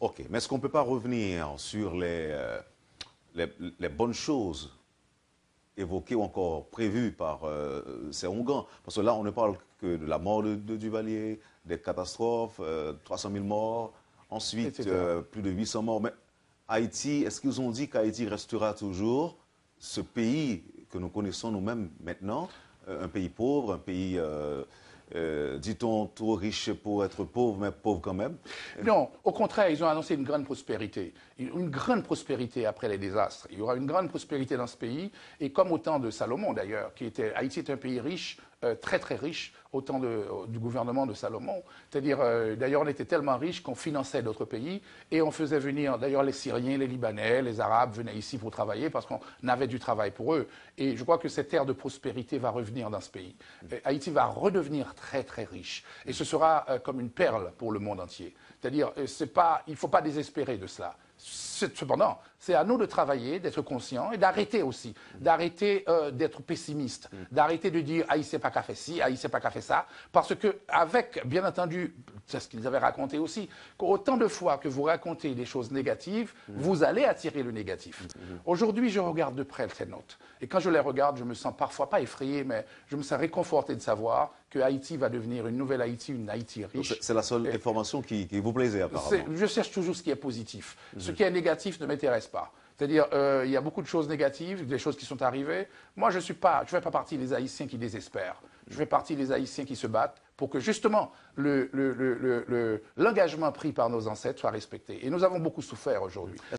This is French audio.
OK, mais est-ce qu'on ne peut pas revenir sur euh, les, bonnes choses évoquées ou encore prévues par ces euh, Hongans Parce que là, on ne parle que de la mort de, Duvalier, des catastrophes, 300 euh, 000 morts, ensuite plus de 800 morts. Mais Haïti, est-ce qu'ils ont dit qu'Haïti restera toujours ce pays que nous connaissons nous-mêmes maintenant, un pays pauvre, un pays euh, dit-on, trop riche pour être pauvre, mais pauvre quand même Non, au contraire, ils ont annoncé une grande prospérité. Une grande prospérité après les désastres. Il y aura une grande prospérité dans ce pays. Et comme au temps de Salomon, d'ailleurs, qui était. Haïti est un pays riche euh, très très riche au temps euh, du gouvernement de Salomon. C'est-à-dire, euh, d'ailleurs, on était tellement riche qu'on finançait d'autres pays et on faisait venir, d'ailleurs, les Syriens, les Libanais, les Arabes venaient ici pour travailler parce qu'on avait du travail pour eux. Et je crois que cette ère de prospérité va revenir dans ce pays. Mm. Haïti va redevenir très très riche et ce sera comme une perle pour le monde entier. C'est-à-dire, il ne faut pas désespérer de cela. Cependant, c'est à nous de travailler, d'être conscients et d'arrêter aussi, d'arrêter euh, d'être pessimiste, mm. d'arrêter de dire ah il s'est pas qu'a fait ci, ah il s'est pas qu'a fait ça, parce que avec bien entendu c'est ce qu'ils avaient raconté aussi. Autant de fois que vous racontez des choses négatives, mhm. vous allez attirer le négatif. Mhm. Mhm. Aujourd'hui, je regarde de près les notes. Et quand je les regarde, je me sens parfois pas effrayé, mais je me sens réconforté de savoir que Haïti va devenir une nouvelle Haïti, une Haïti riche. C'est la seule information qui, vous plaisait, apparemment. Je cherche toujours ce qui est positif. Ce qui est négatif ne m'intéresse pas. C'est-à-dire, euh, il y a beaucoup de choses négatives, des choses qui sont arrivées. Moi, je ne suis pas, je fais pas partie des Haïtiens qui désespèrent. Je fais partie des Haïtiens qui se battent pour que justement l'engagement pris par nos ancêtres soit respecté. Et nous avons beaucoup souffert aujourd'hui.